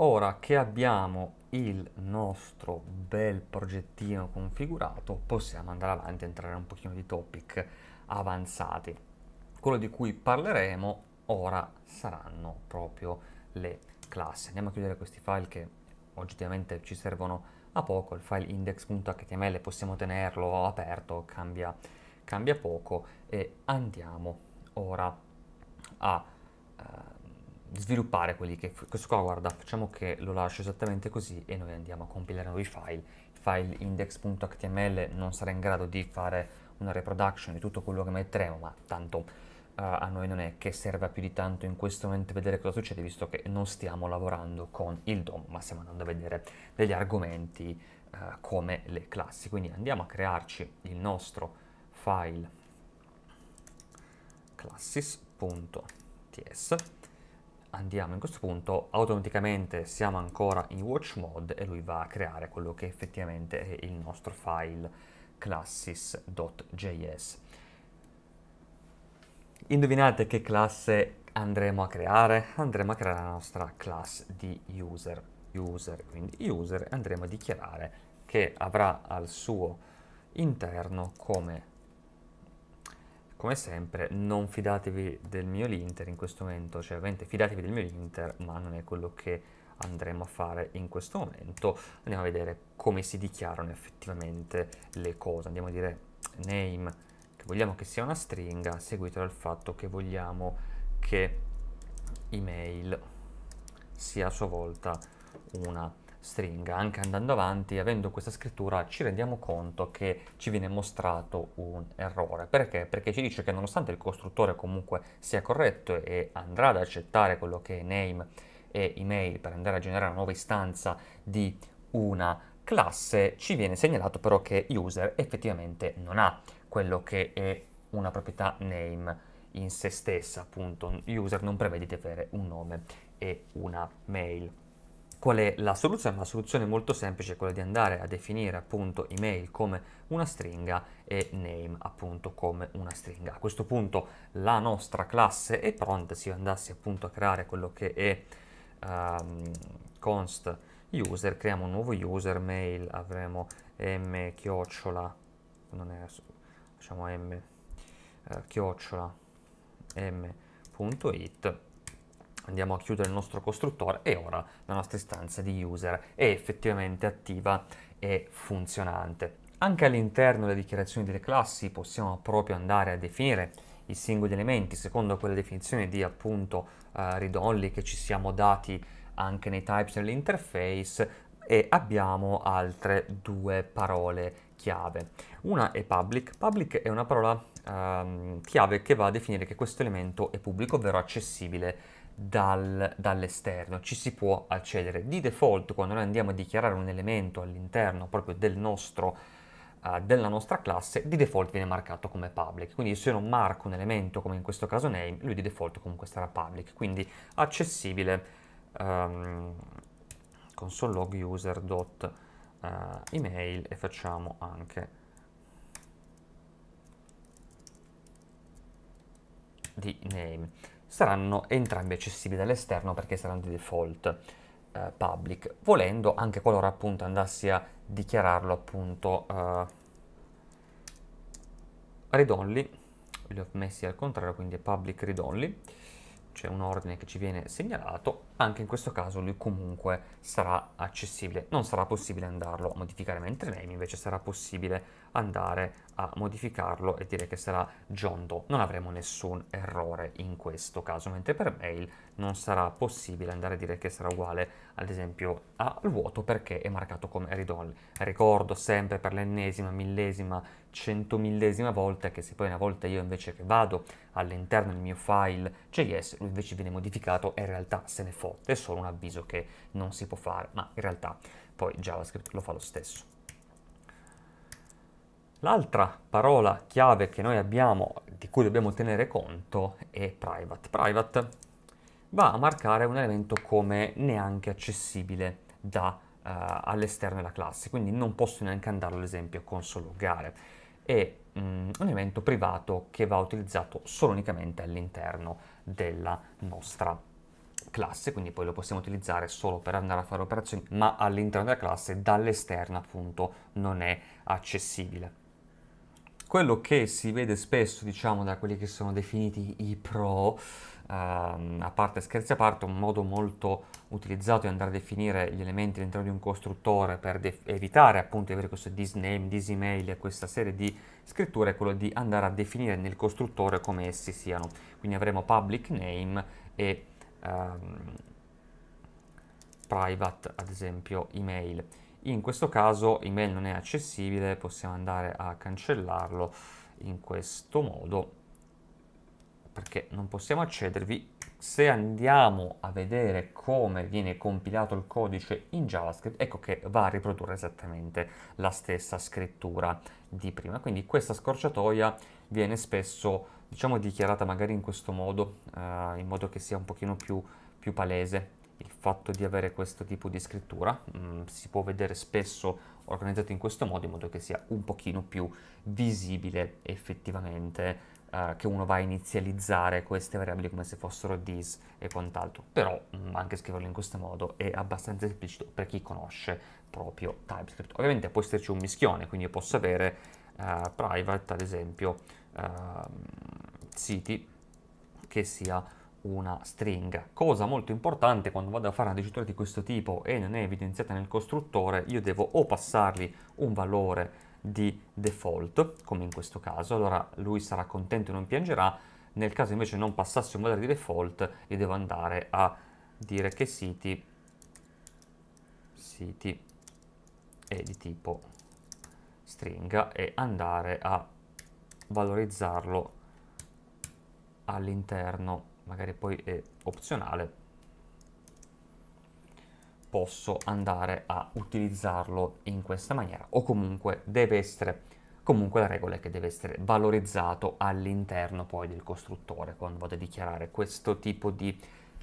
Ora che abbiamo il nostro bel progettino configurato, possiamo andare avanti e entrare un pochino di topic avanzati. Quello di cui parleremo ora saranno proprio le classi. Andiamo a chiudere questi file che oggettivamente ci servono a poco, il file index.html possiamo tenerlo aperto, cambia, cambia poco e andiamo ora a... Eh, sviluppare quelli che questo qua guarda facciamo che lo lascio esattamente così e noi andiamo a compilare nuovi file il file index.html non sarà in grado di fare una reproduction di tutto quello che metteremo ma tanto uh, a noi non è che serva più di tanto in questo momento vedere cosa succede visto che non stiamo lavorando con il DOM ma stiamo andando a vedere degli argomenti uh, come le classi quindi andiamo a crearci il nostro file classes.ts andiamo in questo punto, automaticamente siamo ancora in watch mode e lui va a creare quello che effettivamente è il nostro file classes.js. Indovinate che classe andremo a creare? Andremo a creare la nostra class di user, user, quindi user, andremo a dichiarare che avrà al suo interno come come sempre non fidatevi del mio linter in questo momento, cioè ovviamente fidatevi del mio linter, ma non è quello che andremo a fare in questo momento. Andiamo a vedere come si dichiarano effettivamente le cose. Andiamo a dire name che vogliamo che sia una stringa, seguito dal fatto che vogliamo che email sia a sua volta una stringa stringa. Anche andando avanti, avendo questa scrittura, ci rendiamo conto che ci viene mostrato un errore. Perché? Perché ci dice che nonostante il costruttore comunque sia corretto e andrà ad accettare quello che è name e email per andare a generare una nuova istanza di una classe, ci viene segnalato però che user effettivamente non ha quello che è una proprietà name in se stessa, appunto user non prevede di avere un nome e una mail. Qual è la soluzione? La soluzione è molto semplice quella di andare a definire appunto email come una stringa e name appunto come una stringa. A questo punto la nostra classe è pronta se io andassi appunto a creare quello che è um, const user, creiamo un nuovo user, mail, avremo m chiocciola, non è, diciamo m eh, chiocciola m.it andiamo a chiudere il nostro costruttore e ora la nostra istanza di user è effettivamente attiva e funzionante. Anche all'interno delle dichiarazioni delle classi possiamo proprio andare a definire i singoli elementi secondo quelle definizioni di appunto eh, read only che ci siamo dati anche nei types nell'interface e abbiamo altre due parole chiave. Una è public, public è una parola ehm, chiave che va a definire che questo elemento è pubblico, ovvero accessibile dal, dall'esterno, ci si può accedere. Di default, quando noi andiamo a dichiarare un elemento all'interno proprio del nostro, uh, della nostra classe, di default viene marcato come public. Quindi se io non marco un elemento, come in questo caso name, lui di default comunque sarà public. Quindi accessibile um, ehm, console log user.email eh, e facciamo anche di name saranno entrambi accessibili dall'esterno perché saranno di default eh, public, volendo anche qualora appunto andassi a dichiararlo appunto eh, read only, li ho messi al contrario, quindi public read only, c'è un ordine che ci viene segnalato, anche in questo caso lui comunque sarà accessibile, non sarà possibile andarlo a modificare mentre name, invece sarà possibile andare a modificarlo e dire che sarà John Doe, non avremo nessun errore in questo caso, mentre per mail non sarà possibile andare a dire che sarà uguale ad esempio al vuoto perché è marcato come Harry Doll. Ricordo sempre per l'ennesima, millesima centomillesima volta che se poi una volta io invece che vado all'interno del mio file JS lui invece viene modificato e in realtà se ne fotte, è solo un avviso che non si può fare, ma in realtà poi JavaScript lo fa lo stesso. L'altra parola chiave che noi abbiamo, di cui dobbiamo tenere conto, è private. Private va a marcare un elemento come neanche accessibile da eh, all'esterno della classe, quindi non posso neanche andarlo ad esempio a console loggare è um, mm, un evento privato che va utilizzato solo unicamente all'interno della nostra classe, quindi poi lo possiamo utilizzare solo per andare a fare operazioni, ma all'interno della classe dall'esterno appunto non è accessibile. Quello che si vede spesso, diciamo, da quelli che sono definiti i pro, ehm, a parte scherzi a parte, un modo molto utilizzato di andare a definire gli elementi all'interno di un costruttore per evitare appunto di avere questo disname, disemail e questa serie di scritture, è quello di andare a definire nel costruttore come essi siano. Quindi avremo public name e ehm, private, ad esempio, email in questo caso email non è accessibile, possiamo andare a cancellarlo in questo modo perché non possiamo accedervi. Se andiamo a vedere come viene compilato il codice in JavaScript, ecco che va a riprodurre esattamente la stessa scrittura di prima. Quindi questa scorciatoia viene spesso, diciamo, dichiarata magari in questo modo, eh, in modo che sia un pochino più, più palese fatto di avere questo tipo di scrittura, mm, si può vedere spesso organizzato in questo modo in modo che sia un pochino più visibile effettivamente eh, che uno va a inizializzare queste variabili come se fossero this e quant'altro, però mm, anche scriverlo in questo modo è abbastanza esplicito per chi conosce proprio TypeScript. Ovviamente può esserci un mischione, quindi posso avere eh, private ad esempio eh, siti che sia una stringa. Cosa molto importante quando vado a fare una dicitura di questo tipo e non è evidenziata nel costruttore, io devo o passargli un valore di default, come in questo caso, allora lui sarà contento e non piangerà, nel caso invece non passasse un valore di default, io devo andare a dire che siti, siti è di tipo stringa e andare a valorizzarlo all'interno magari poi è opzionale, posso andare a utilizzarlo in questa maniera o comunque deve essere comunque la regola è che deve essere valorizzato all'interno poi del costruttore quando vado a dichiarare questo tipo di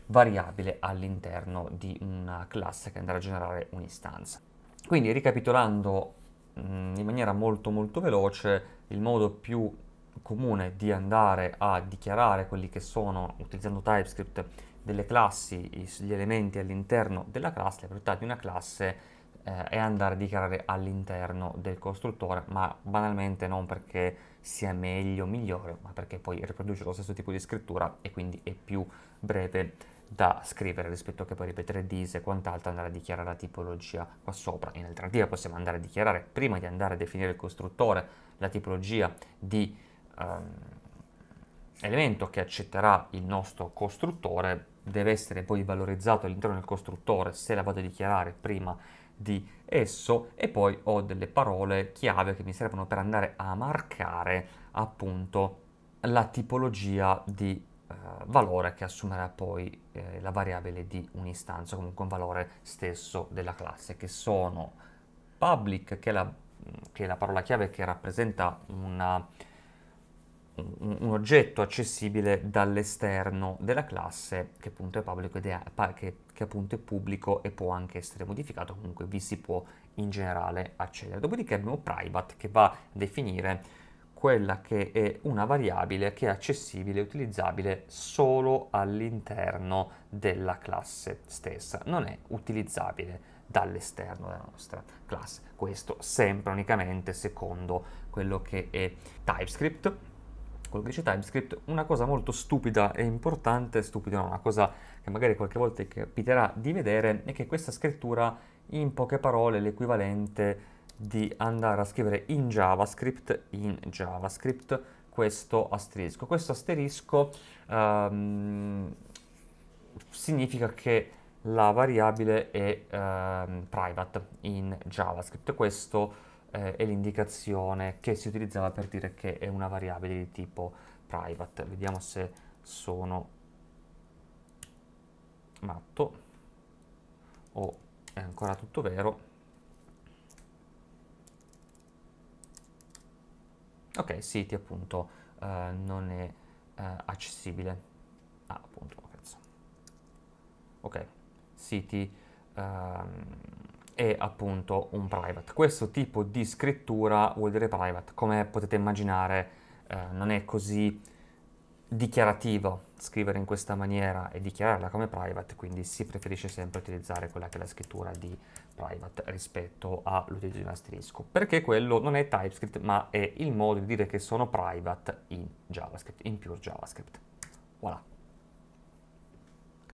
variabile all'interno di una classe che andrà a generare un'istanza. Quindi ricapitolando mm, in maniera molto molto veloce il modo più comune di andare a dichiarare quelli che sono, utilizzando TypeScript, delle classi, gli elementi all'interno della classe, le proprietà di una classe eh, è andare a dichiarare all'interno del costruttore, ma banalmente non perché sia meglio o migliore, ma perché poi riproduce lo stesso tipo di scrittura e quindi è più breve da scrivere rispetto che poi ripetere dis e quant'altro andare a dichiarare la tipologia qua sopra. In alternativa possiamo andare a dichiarare prima di andare a definire il costruttore la tipologia di um, elemento che accetterà il nostro costruttore deve essere poi valorizzato all'interno del costruttore se la vado a dichiarare prima di esso e poi ho delle parole chiave che mi servono per andare a marcare appunto la tipologia di eh, valore che assumerà poi eh, la variabile di un'istanza, comunque un valore stesso della classe, che sono public, che è la, che è la parola chiave che rappresenta una un, oggetto accessibile dall'esterno della classe che appunto è pubblico, ed è, che, che appunto è pubblico e può anche essere modificato, comunque vi si può in generale accedere. Dopodiché abbiamo private che va a definire quella che è una variabile che è accessibile e utilizzabile solo all'interno della classe stessa, non è utilizzabile dall'esterno della nostra classe. Questo sempre unicamente secondo quello che è TypeScript Codice TypeScript, una cosa molto stupida e importante, stupida una cosa che magari qualche volta capiterà di vedere, è che questa scrittura in poche parole è l'equivalente di andare a scrivere in JavaScript, in JavaScript, questo asterisco. Questo asterisco ehm, significa che la variabile è ehm, private in JavaScript, questo eh, è l'indicazione che si utilizzava per dire che è una variabile di tipo private. Vediamo se sono matto o oh, è ancora tutto vero. Ok, siti appunto eh, non è eh, accessibile. Ah, appunto, cazzo. Ok, siti... Ehm, è appunto un private. Questo tipo di scrittura vuol dire private, come potete immaginare eh, non è così dichiarativo scrivere in questa maniera e dichiararla come private, quindi si preferisce sempre utilizzare quella che è la scrittura di private rispetto all'utilizzo di un asterisco, perché quello non è TypeScript, ma è il modo di dire che sono private in JavaScript, in pure JavaScript. Voilà.